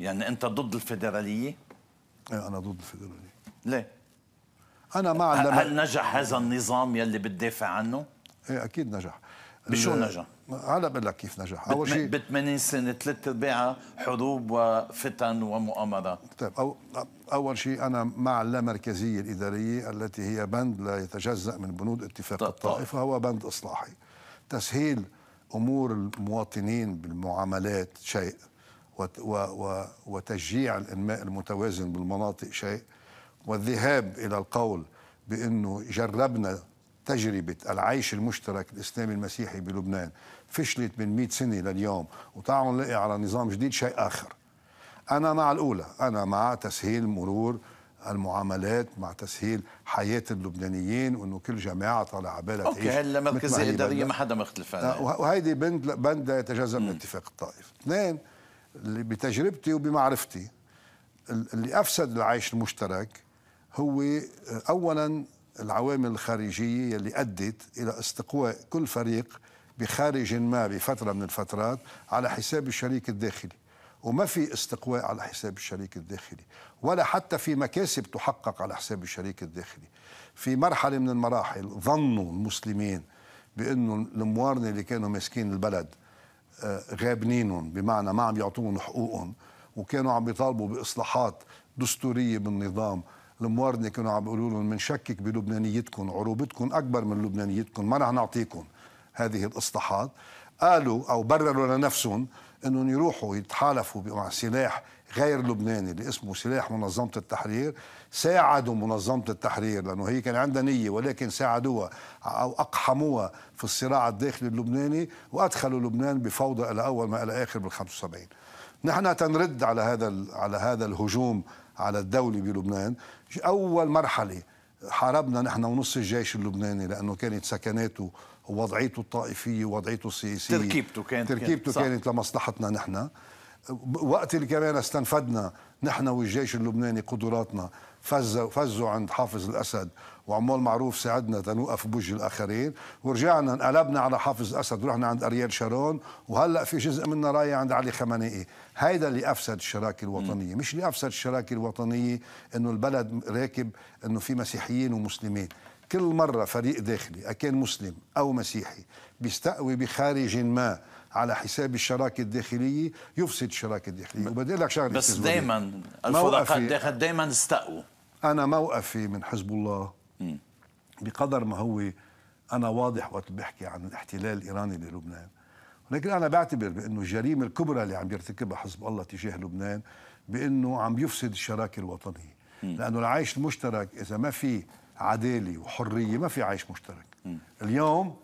يعني انت ضد الفيدراليه؟ ايه انا ضد الفيدراليه ليه؟ انا مع هل, هل نجح هذا النظام يلي بتدافع عنه؟ ايه اكيد نجح بشو نجح؟ هلا بقول لك كيف نجح اول شيء ب 80 سنه ثلاث ارباعها حروب وفتن ومؤامرات طيب أو اول شيء انا مع اللامركزيه الاداريه التي هي بند لا يتجزا من بنود اتفاق طيب, طيب. الطائف هو بند اصلاحي تسهيل امور المواطنين بالمعاملات شيء وتشجيع الانماء المتوازن بالمناطق شيء والذهاب الى القول بانه جربنا تجربة العيش المشترك الإسلامي المسيحي بلبنان فشلت من 100 سنة لليوم وتعالوا نلاقي على نظام جديد شيء آخر أنا مع الأولى أنا مع تسهيل مرور المعاملات مع تسهيل حياة اللبنانيين وأنه كل جماعة طالع على بالها أوكي هلا مركزية إدارية ما حدا مختلف آه، وهيدي بند بند لا يتجزأ من اتفاق الطائف اثنين اللي بتجربتي وبمعرفتي اللي افسد العيش المشترك هو آه، اولا العوامل الخارجيه اللي ادت الى استقواء كل فريق بخارج ما بفتره من الفترات على حساب الشريك الداخلي وما في استقواء على حساب الشريك الداخلي ولا حتى في مكاسب تحقق على حساب الشريك الداخلي في مرحله من المراحل ظنوا المسلمين بانه الموارنه اللي كانوا ماسكين البلد غابنينهم بمعنى ما عم يعطوهم حقوقهم وكانوا عم يطالبوا باصلاحات دستوريه بالنظام الموارنه كانوا عم بيقولوا لهم بنشكك بلبنانيتكم عروبتكم اكبر من لبنانيتكم ما رح نعطيكم هذه الاصلاحات قالوا او برروا لنفسهم انهم يروحوا يتحالفوا مع سلاح غير لبناني اللي اسمه سلاح منظمه التحرير ساعدوا منظمه التحرير لانه هي كان عندها نيه ولكن ساعدوها او اقحموها في الصراع الداخلي اللبناني وادخلوا لبنان بفوضى الى اول ما الى اخر بال 75 نحن تنرد على هذا على هذا الهجوم على الدوله بلبنان اول مرحله حاربنا نحن ونص الجيش اللبناني لانه كانت سكناته ووضعيته الطائفيه ووضعيته السياسيه تركيبته كانت تركيبته كانت, كانت لمصلحتنا نحن وقت اللي كمان استنفدنا نحن والجيش اللبناني قدراتنا فزوا فزوا عند حافظ الاسد وعمال معروف ساعدنا تنوقف بوجه الاخرين ورجعنا انقلبنا على حافظ الاسد ورحنا عند اريال شارون وهلا في جزء منا رايح عند علي خمنائي هيدا اللي افسد الشراكه الوطنيه مش اللي افسد الشراكه الوطنيه انه البلد راكب انه في مسيحيين ومسلمين كل مرة فريق داخلي أكان مسلم أو مسيحي بيستقوي بخارج ما على حساب الشراكه الداخليه يفسد الشراكه الداخليه وبدي لك شغله بس دائما الفرقاء الداخل دائما استقوا انا موقفي من حزب الله بقدر ما هو انا واضح وقت بحكي عن الاحتلال الايراني للبنان ولكن انا بعتبر بانه الجريمه الكبرى اللي عم يرتكبها حزب الله تجاه لبنان بانه عم يفسد الشراكه الوطنيه لانه العيش المشترك اذا ما في عداله وحريه ما في عيش مشترك اليوم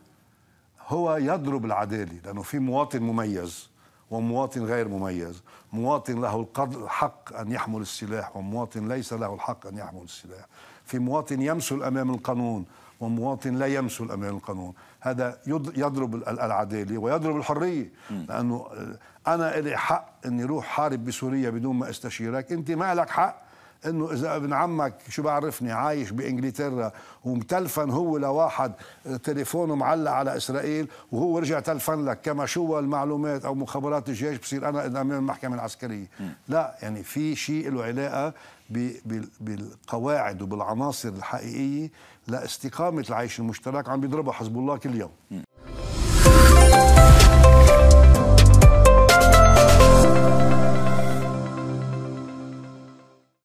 هو يضرب العداله لانه في مواطن مميز ومواطن غير مميز مواطن له الحق ان يحمل السلاح ومواطن ليس له الحق ان يحمل السلاح في مواطن يمسل امام القانون ومواطن لا يمسل امام القانون هذا يضرب العداله ويضرب الحريه لانه آه، انا لي حق اني اروح حارب بسوريا بدون ما استشيرك انت ما لك حق انه اذا ابن عمك شو بعرفني عايش بانجلترا ومتلفن هو لواحد تليفونه معلق على اسرائيل وهو رجع تلفن لك كما شو المعلومات او مخابرات الجيش بصير انا امام المحكمه العسكريه لا يعني في شيء له علاقه بالقواعد وبالعناصر الحقيقيه لاستقامه العيش المشترك عم بيضربها حزب الله كل يوم